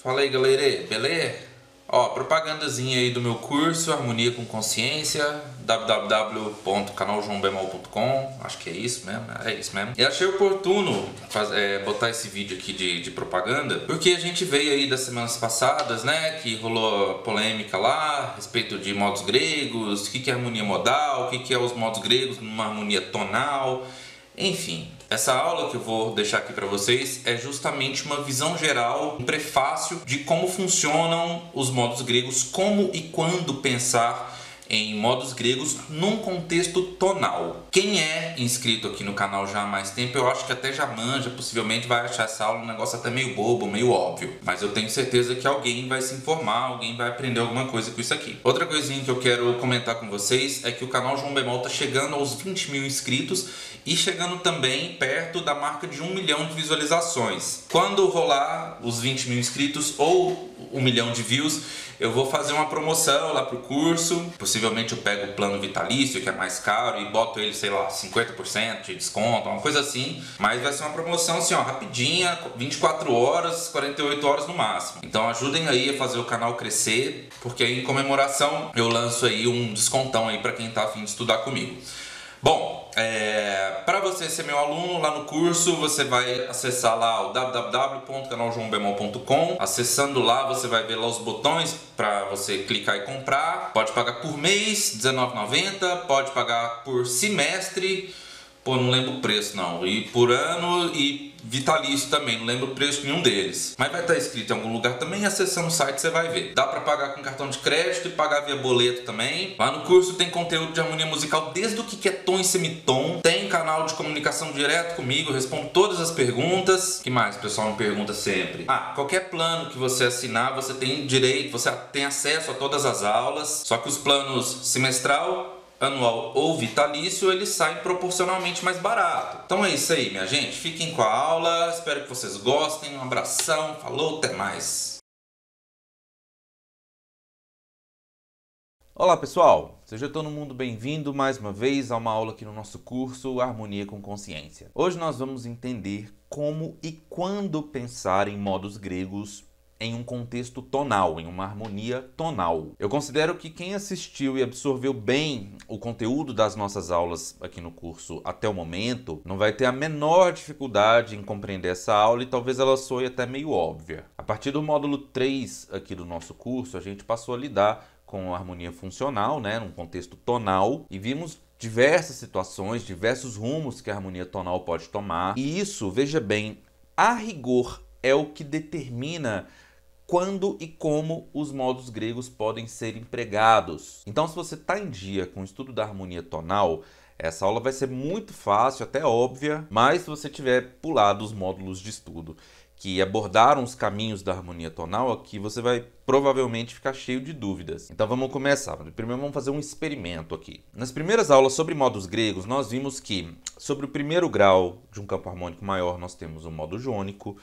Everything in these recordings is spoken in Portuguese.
Fala aí galera, beleza? Ó, propagandazinha aí do meu curso Harmonia com Consciência, www.canaljoãobemal.com, acho que é isso mesmo, né? é isso mesmo. E achei oportuno é, botar esse vídeo aqui de, de, propaganda, porque a gente veio aí das semanas passadas, né, que rolou polêmica lá, a respeito de modos gregos, o que, que é harmonia modal, o que, que é os modos gregos numa harmonia tonal, enfim, essa aula que eu vou deixar aqui para vocês é justamente uma visão geral, um prefácio de como funcionam os modos gregos, como e quando pensar em modos gregos num contexto tonal. Quem é inscrito aqui no canal já há mais tempo, eu acho que até já manja, possivelmente vai achar essa aula um negócio até meio bobo, meio óbvio. Mas eu tenho certeza que alguém vai se informar, alguém vai aprender alguma coisa com isso aqui. Outra coisinha que eu quero comentar com vocês é que o canal João Bemol tá chegando aos 20 mil inscritos e chegando também perto da marca de um milhão de visualizações. Quando rolar os 20 mil inscritos ou um milhão de views, eu vou fazer uma promoção lá pro curso. Possivelmente eu pego o plano vitalício, que é mais caro, e boto ele, sei lá, 50% de desconto, uma coisa assim. Mas vai ser uma promoção assim, ó, rapidinha, 24 horas, 48 horas no máximo. Então ajudem aí a fazer o canal crescer, porque aí em comemoração eu lanço aí um descontão aí para quem tá afim de estudar comigo. Bom, é, para você ser meu aluno lá no curso, você vai acessar lá o www.canaljoãobemol.com. Acessando lá, você vai ver lá os botões para você clicar e comprar. Pode pagar por mês, R$19,90. Pode pagar por semestre. Pô, não lembro o preço não. E por ano e vitalício também, não lembro o preço nenhum deles. Mas vai estar tá escrito em algum lugar também, acessando o site você vai ver. Dá para pagar com cartão de crédito e pagar via boleto também. Lá no curso tem conteúdo de harmonia musical desde o que é tom e semitom. Tem canal de comunicação direto comigo, respondo todas as perguntas. que mais o pessoal me pergunta sempre? Ah, qualquer plano que você assinar, você tem direito, você tem acesso a todas as aulas. Só que os planos semestral, anual ou vitalício, eles saem proporcionalmente mais barato. Então é isso aí, minha gente. Fiquem com a aula, espero que vocês gostem. Um abração, falou, até mais. Olá, pessoal. Seja todo mundo bem-vindo mais uma vez a uma aula aqui no nosso curso Harmonia com Consciência. Hoje nós vamos entender como e quando pensar em modos gregos em um contexto tonal, em uma harmonia tonal. Eu considero que quem assistiu e absorveu bem o conteúdo das nossas aulas aqui no curso até o momento, não vai ter a menor dificuldade em compreender essa aula e talvez ela soe até meio óbvia. A partir do módulo 3 aqui do nosso curso, a gente passou a lidar com a harmonia funcional, né, num contexto tonal, e vimos diversas situações, diversos rumos que a harmonia tonal pode tomar. E isso, veja bem, a rigor é o que determina quando e como os modos gregos podem ser empregados. Então, se você está em dia com o estudo da harmonia tonal, essa aula vai ser muito fácil, até óbvia, mas se você tiver pulado os módulos de estudo que abordaram os caminhos da harmonia tonal, aqui você vai provavelmente ficar cheio de dúvidas. Então vamos começar. Primeiro vamos fazer um experimento aqui. Nas primeiras aulas sobre modos gregos, nós vimos que sobre o primeiro grau de um campo harmônico maior nós temos o modo jônico,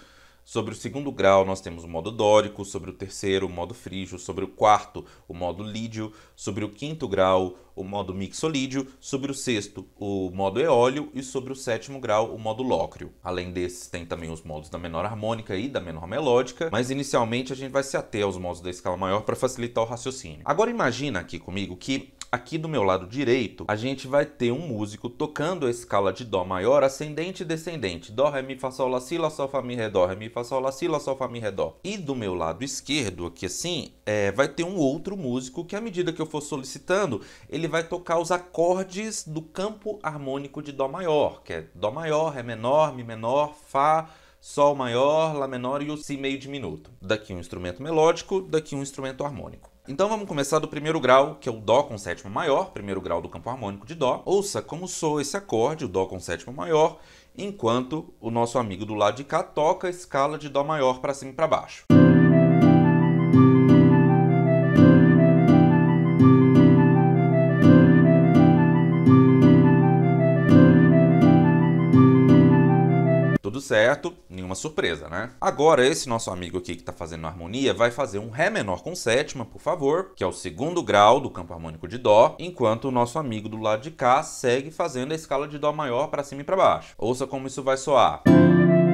Sobre o segundo grau, nós temos o modo dórico, sobre o terceiro, o modo frígio, sobre o quarto, o modo lídio, sobre o quinto grau, o modo mixolídio, sobre o sexto, o modo eólio e sobre o sétimo grau, o modo lócreo. Além desses, tem também os modos da menor harmônica e da menor melódica, mas inicialmente a gente vai se ater aos modos da escala maior para facilitar o raciocínio. Agora imagina aqui comigo que Aqui do meu lado direito, a gente vai ter um músico tocando a escala de Dó maior ascendente e descendente. Dó, Ré, Mi, Fá, Sol, Lá, Si, Lá, Sol, Fá, Mi, Ré, Dó, Ré, Mi, Fá, Sol, Lá, Si, Lá, Sol, Fá, Mi, Ré, Dó. E do meu lado esquerdo, aqui assim, é, vai ter um outro músico que à medida que eu for solicitando, ele vai tocar os acordes do campo harmônico de Dó maior, que é Dó maior, Ré menor, Mi menor, Fá, Sol maior, Lá menor e o Si meio diminuto. Daqui um instrumento melódico, daqui um instrumento harmônico. Então vamos começar do primeiro grau, que é o Dó com sétima maior, primeiro grau do campo harmônico de Dó. Ouça como soa esse acorde, o Dó com sétima maior, enquanto o nosso amigo do lado de cá toca a escala de Dó maior para cima e para baixo. Tudo certo uma surpresa, né? Agora, esse nosso amigo aqui que está fazendo harmonia vai fazer um Ré menor com sétima, por favor, que é o segundo grau do campo harmônico de Dó, enquanto o nosso amigo do lado de cá segue fazendo a escala de Dó maior para cima e para baixo. Ouça como isso vai soar. Música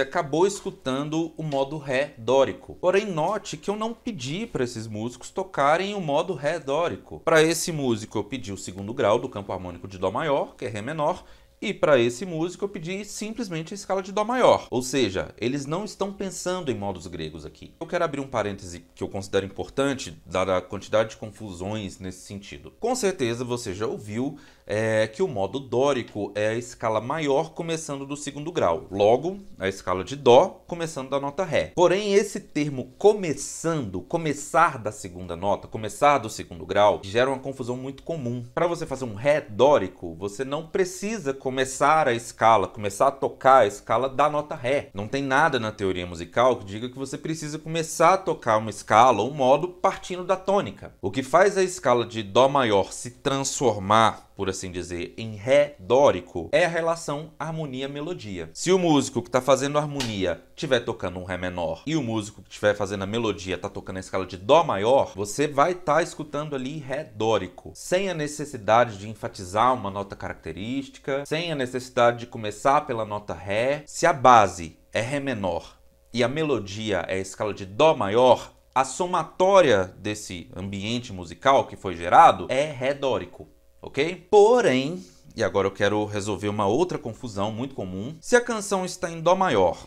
você acabou escutando o modo Ré dórico. Porém, note que eu não pedi para esses músicos tocarem o modo Ré dórico. Para esse músico, eu pedi o segundo grau do campo harmônico de Dó maior, que é Ré menor, e para esse músico eu pedi simplesmente a escala de Dó maior. Ou seja, eles não estão pensando em modos gregos aqui. Eu quero abrir um parêntese que eu considero importante, dada a quantidade de confusões nesse sentido. Com certeza você já ouviu é, que o modo dórico é a escala maior começando do segundo grau. Logo, a escala de Dó começando da nota Ré. Porém, esse termo começando, começar da segunda nota, começar do segundo grau, gera uma confusão muito comum. Para você fazer um Ré dórico, você não precisa começar começar a escala, começar a tocar a escala da nota Ré. Não tem nada na teoria musical que diga que você precisa começar a tocar uma escala ou um modo partindo da tônica. O que faz a escala de Dó maior se transformar por assim dizer, em ré dórico, é a relação harmonia-melodia. Se o músico que está fazendo harmonia estiver tocando um ré menor e o músico que estiver fazendo a melodia está tocando a escala de dó maior, você vai estar tá escutando ali ré dórico, sem a necessidade de enfatizar uma nota característica, sem a necessidade de começar pela nota ré. Se a base é ré menor e a melodia é a escala de dó maior, a somatória desse ambiente musical que foi gerado é ré dórico ok? Porém, e agora eu quero resolver uma outra confusão muito comum, se a canção está em Dó maior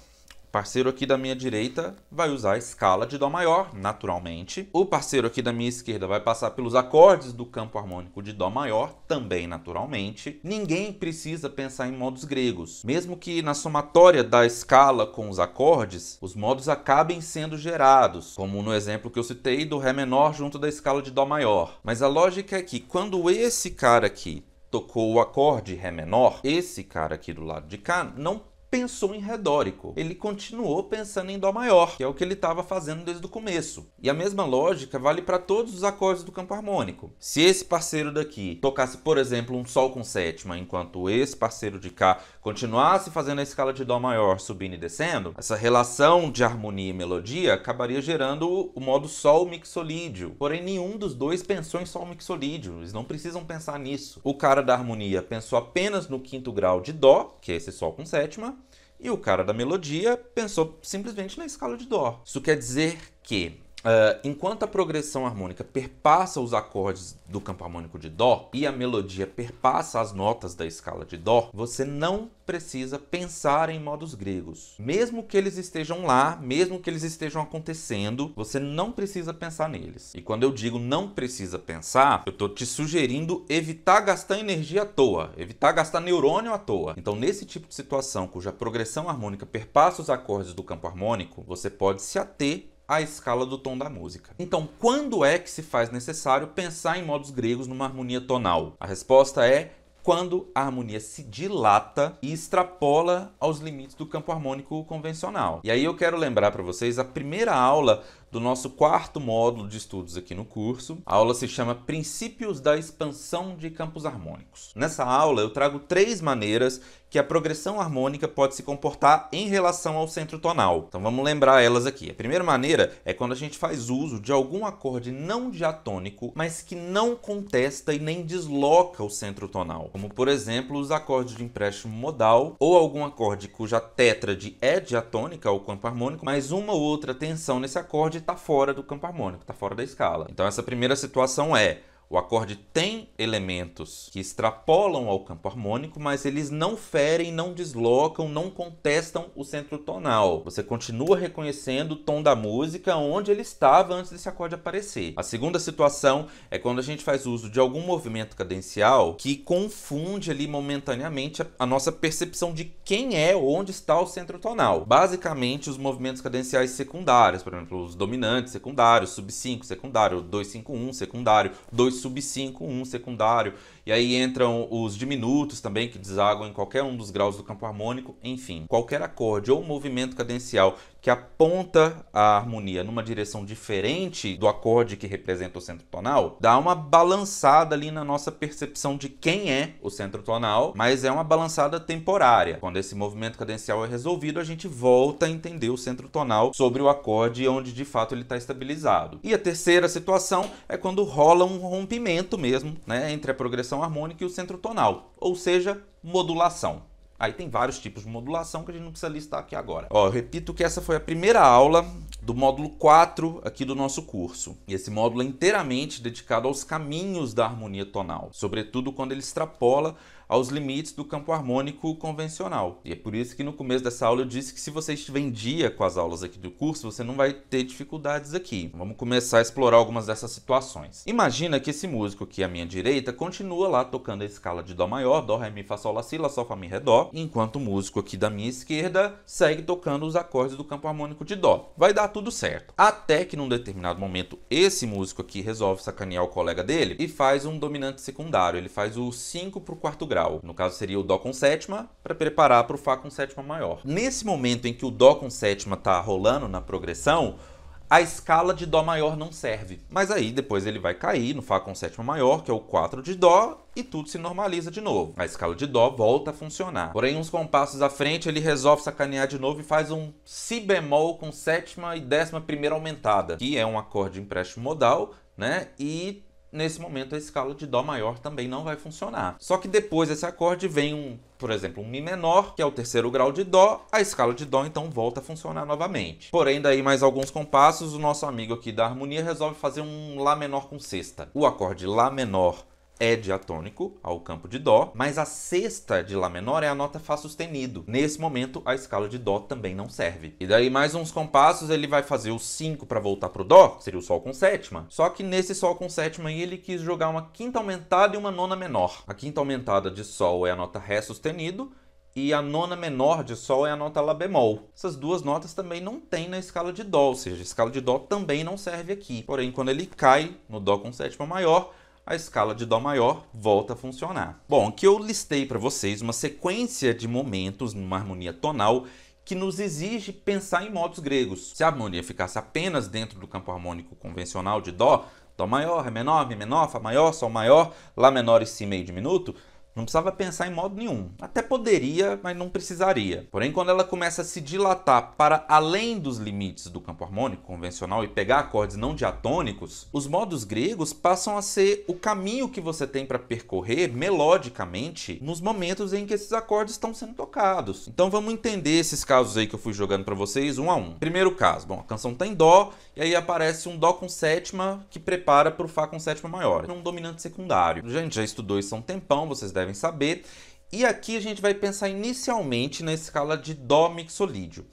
parceiro aqui da minha direita vai usar a escala de Dó maior, naturalmente. O parceiro aqui da minha esquerda vai passar pelos acordes do campo harmônico de Dó maior, também naturalmente. Ninguém precisa pensar em modos gregos. Mesmo que na somatória da escala com os acordes, os modos acabem sendo gerados, como no exemplo que eu citei do Ré menor junto da escala de Dó maior. Mas a lógica é que quando esse cara aqui tocou o acorde Ré menor, esse cara aqui do lado de cá não pensou em redórico. Ele continuou pensando em dó maior, que é o que ele estava fazendo desde o começo. E a mesma lógica vale para todos os acordes do campo harmônico. Se esse parceiro daqui tocasse, por exemplo, um sol com sétima, enquanto esse parceiro de cá continuasse fazendo a escala de dó maior subindo e descendo, essa relação de harmonia e melodia acabaria gerando o modo sol mixolídio. Porém, nenhum dos dois pensou em sol mixolídio. Eles não precisam pensar nisso. O cara da harmonia pensou apenas no quinto grau de dó, que é esse sol com sétima, e o cara da melodia pensou simplesmente na escala de dó. Isso quer dizer que Uh, enquanto a progressão harmônica perpassa os acordes do campo harmônico de Dó e a melodia perpassa as notas da escala de Dó, você não precisa pensar em modos gregos. Mesmo que eles estejam lá, mesmo que eles estejam acontecendo, você não precisa pensar neles. E quando eu digo não precisa pensar, eu estou te sugerindo evitar gastar energia à toa, evitar gastar neurônio à toa. Então, nesse tipo de situação cuja progressão harmônica perpassa os acordes do campo harmônico, você pode se ater a escala do tom da música. Então, quando é que se faz necessário pensar em modos gregos numa harmonia tonal? A resposta é quando a harmonia se dilata e extrapola aos limites do campo harmônico convencional. E aí eu quero lembrar para vocês a primeira aula do nosso quarto módulo de estudos aqui no curso. A aula se chama Princípios da Expansão de Campos Harmônicos. Nessa aula eu trago três maneiras que a progressão harmônica pode se comportar em relação ao centro tonal. Então vamos lembrar elas aqui. A primeira maneira é quando a gente faz uso de algum acorde não diatônico, mas que não contesta e nem desloca o centro tonal, como por exemplo os acordes de empréstimo modal ou algum acorde cuja tétrade é diatônica ou campo harmônico, mas uma ou outra tensão nesse acorde está fora do campo harmônico, está fora da escala. Então essa primeira situação é o acorde tem elementos que extrapolam ao campo harmônico, mas eles não ferem, não deslocam, não contestam o centro tonal. Você continua reconhecendo o tom da música onde ele estava antes desse acorde aparecer. A segunda situação é quando a gente faz uso de algum movimento cadencial que confunde ali momentaneamente a nossa percepção de quem é onde está o centro tonal. Basicamente, os movimentos cadenciais secundários, por exemplo, os dominantes secundários, sub 5 secundário, 1 secundário, 2 sub-5, um secundário. E aí entram os diminutos também, que desaguam em qualquer um dos graus do campo harmônico, enfim. Qualquer acorde ou movimento cadencial que aponta a harmonia numa direção diferente do acorde que representa o centro tonal, dá uma balançada ali na nossa percepção de quem é o centro tonal, mas é uma balançada temporária. Quando esse movimento cadencial é resolvido, a gente volta a entender o centro tonal sobre o acorde onde de fato ele está estabilizado. E a terceira situação é quando rola um rompimento mesmo, né, entre a progressão variação harmônica e o centro tonal, ou seja, modulação. Aí tem vários tipos de modulação que a gente não precisa listar aqui agora. Ó, eu repito que essa foi a primeira aula do módulo 4 aqui do nosso curso. E esse módulo é inteiramente dedicado aos caminhos da harmonia tonal, sobretudo quando ele extrapola aos limites do campo harmônico convencional. E é por isso que no começo dessa aula eu disse que se você estiver em dia com as aulas aqui do curso, você não vai ter dificuldades aqui. Vamos começar a explorar algumas dessas situações. Imagina que esse músico aqui à minha direita continua lá tocando a escala de Dó maior, Dó, Ré, Mi, Fá, Sol, Lá, Si, Lá, Sol, Fá, Mi, Ré, Dó, enquanto o músico aqui da minha esquerda segue tocando os acordes do campo harmônico de Dó. Vai dar tudo certo. Até que num determinado momento esse músico aqui resolve sacanear o colega dele e faz um dominante secundário. Ele faz o 5 para o quarto grau grau. No caso seria o Dó com sétima para preparar para o Fá com sétima maior. Nesse momento em que o Dó com sétima está rolando na progressão, a escala de Dó maior não serve. Mas aí depois ele vai cair no Fá com sétima maior, que é o 4 de Dó, e tudo se normaliza de novo. A escala de Dó volta a funcionar. Porém, uns compassos à frente, ele resolve sacanear de novo e faz um Si bemol com sétima e décima primeira aumentada, que é um acorde de empréstimo modal, né? E nesse momento a escala de Dó maior também não vai funcionar. Só que depois desse acorde vem um, por exemplo, um Mi menor, que é o terceiro grau de Dó, a escala de Dó então volta a funcionar novamente. Porém, daí mais alguns compassos, o nosso amigo aqui da harmonia resolve fazer um Lá menor com sexta. O acorde Lá menor é diatônico ao campo de Dó, mas a sexta de Lá menor é a nota Fá sustenido. Nesse momento, a escala de Dó também não serve. E daí, mais uns compassos, ele vai fazer o 5 para voltar para o Dó, que seria o Sol com sétima. Só que nesse Sol com sétima aí, ele quis jogar uma quinta aumentada e uma nona menor. A quinta aumentada de Sol é a nota Ré sustenido, e a nona menor de Sol é a nota Lá bemol. Essas duas notas também não tem na escala de Dó, ou seja, a escala de Dó também não serve aqui. Porém, quando ele cai no Dó com sétima maior, a escala de Dó maior volta a funcionar. Bom, aqui eu listei para vocês uma sequência de momentos numa harmonia tonal que nos exige pensar em modos gregos. Se a harmonia ficasse apenas dentro do campo harmônico convencional de Dó, Dó maior, Ré menor, Mi menor, Fá maior, Sol maior, Lá menor e Si meio diminuto, não precisava pensar em modo nenhum. Até poderia, mas não precisaria. Porém, quando ela começa a se dilatar para além dos limites do campo harmônico convencional e pegar acordes não diatônicos, os modos gregos passam a ser o caminho que você tem para percorrer melodicamente nos momentos em que esses acordes estão sendo tocados. Então vamos entender esses casos aí que eu fui jogando para vocês um a um. Primeiro caso, bom, a canção tem tá dó e aí aparece um dó com sétima que prepara para o fá com sétima maior, é um dominante secundário. A gente já estudou isso há um tempão, vocês devem devem saber. E aqui a gente vai pensar inicialmente na escala de Dó mixolídio.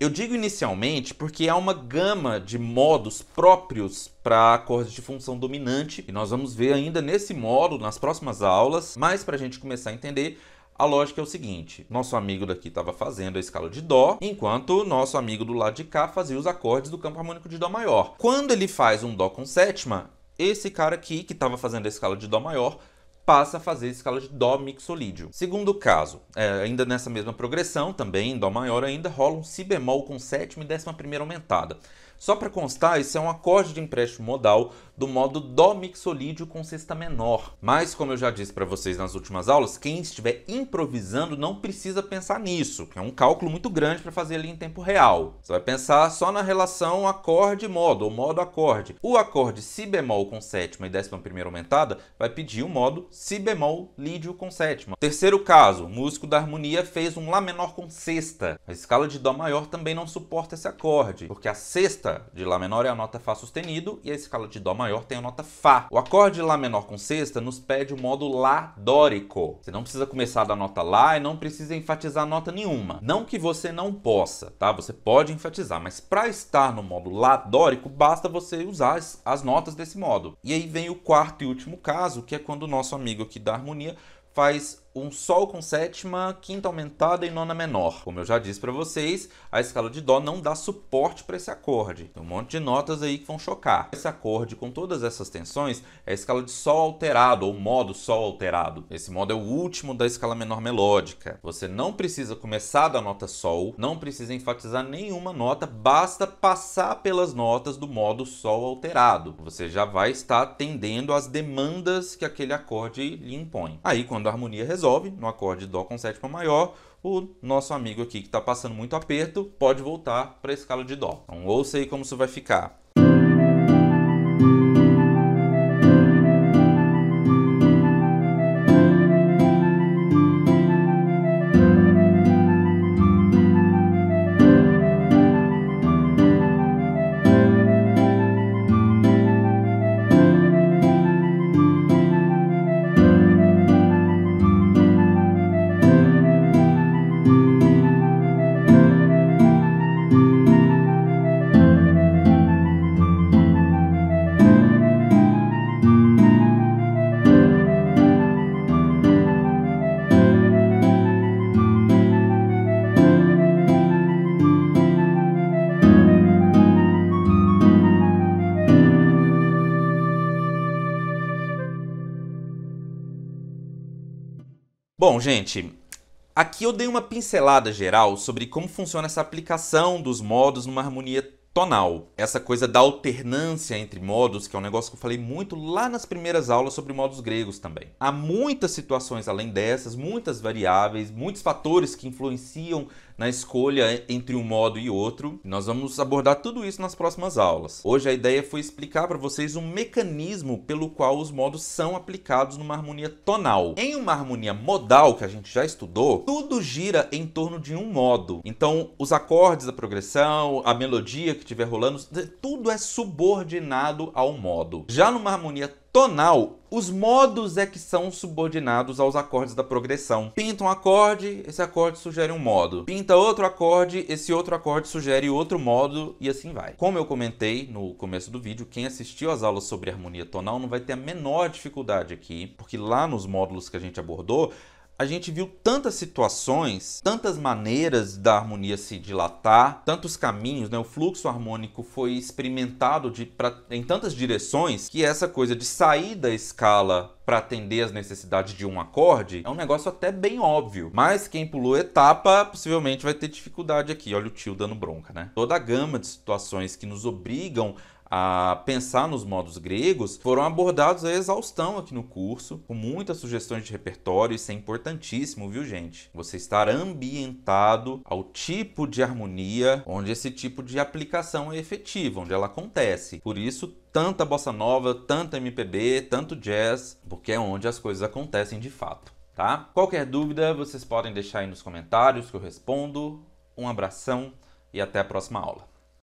Eu digo inicialmente porque há uma gama de modos próprios para acordes de função dominante, e nós vamos ver ainda nesse modo nas próximas aulas, mas para a gente começar a entender, a lógica é o seguinte, nosso amigo daqui estava fazendo a escala de Dó, enquanto o nosso amigo do lado de cá fazia os acordes do campo harmônico de Dó maior. Quando ele faz um Dó com sétima, esse cara aqui, que estava fazendo a escala de Dó maior, passa a fazer escala de Dó mixolídio. Segundo caso, é, ainda nessa mesma progressão, também em Dó maior ainda, rola um Si bemol com sétima e décima primeira aumentada. Só para constar, isso é um acorde de empréstimo modal do modo Dó mixolídio com sexta menor. Mas, como eu já disse para vocês nas últimas aulas, quem estiver improvisando não precisa pensar nisso, é um cálculo muito grande para fazer ali em tempo real. Você vai pensar só na relação acorde-modo, ou modo-acorde. O acorde Si bemol com sétima e décima primeira aumentada vai pedir o modo Si bemol lídio com sétima. Terceiro caso, o músico da harmonia fez um Lá menor com sexta. A escala de Dó maior também não suporta esse acorde, porque a sexta nota de Lá menor é a nota Fá sustenido e a escala de Dó maior tem a nota Fá. O acorde Lá menor com sexta nos pede o modo Lá dórico. Você não precisa começar da nota Lá e não precisa enfatizar nota nenhuma. Não que você não possa, tá? Você pode enfatizar, mas para estar no modo Lá dórico, basta você usar as, as notas desse modo. E aí vem o quarto e último caso, que é quando o nosso amigo aqui da harmonia faz um Sol com sétima, quinta aumentada e nona menor. Como eu já disse para vocês, a escala de Dó não dá suporte para esse acorde. Tem um monte de notas aí que vão chocar. Esse acorde, com todas essas tensões, é a escala de Sol alterado, ou modo Sol alterado. Esse modo é o último da escala menor melódica. Você não precisa começar da nota Sol, não precisa enfatizar nenhuma nota, basta passar pelas notas do modo Sol alterado. Você já vai estar atendendo às demandas que aquele acorde lhe impõe. Aí, quando a harmonia resolve, resolve no acorde Dó com sétima maior, o nosso amigo aqui que está passando muito aperto pode voltar para a escala de Dó. Então ouça aí como isso vai ficar. gente, aqui eu dei uma pincelada geral sobre como funciona essa aplicação dos modos numa harmonia tonal. Essa coisa da alternância entre modos, que é um negócio que eu falei muito lá nas primeiras aulas sobre modos gregos também. Há muitas situações além dessas, muitas variáveis, muitos fatores que influenciam na escolha entre um modo e outro. Nós vamos abordar tudo isso nas próximas aulas. Hoje a ideia foi explicar para vocês um mecanismo pelo qual os modos são aplicados numa harmonia tonal. Em uma harmonia modal, que a gente já estudou, tudo gira em torno de um modo. Então, os acordes da progressão, a melodia que estiver rolando, tudo é subordinado ao modo. Já numa harmonia tonal, os modos é que são subordinados aos acordes da progressão. Pinta um acorde, esse acorde sugere um modo. Pinta outro acorde, esse outro acorde sugere outro modo e assim vai. Como eu comentei no começo do vídeo, quem assistiu às aulas sobre harmonia tonal não vai ter a menor dificuldade aqui, porque lá nos módulos que a gente abordou, a gente viu tantas situações, tantas maneiras da harmonia se dilatar, tantos caminhos, né? O fluxo harmônico foi experimentado de, pra, em tantas direções que essa coisa de sair da escala para atender as necessidades de um acorde é um negócio até bem óbvio. Mas quem pulou etapa possivelmente vai ter dificuldade aqui. Olha o tio dando bronca, né? Toda a gama de situações que nos obrigam a pensar nos modos gregos foram abordados a exaustão aqui no curso, com muitas sugestões de repertório, isso é importantíssimo, viu, gente? Você estar ambientado ao tipo de harmonia onde esse tipo de aplicação é efetiva, onde ela acontece. Por isso, tanta bossa nova, tanto MPB, tanto jazz, porque é onde as coisas acontecem de fato, tá? Qualquer dúvida, vocês podem deixar aí nos comentários que eu respondo. Um abração e até a próxima aula.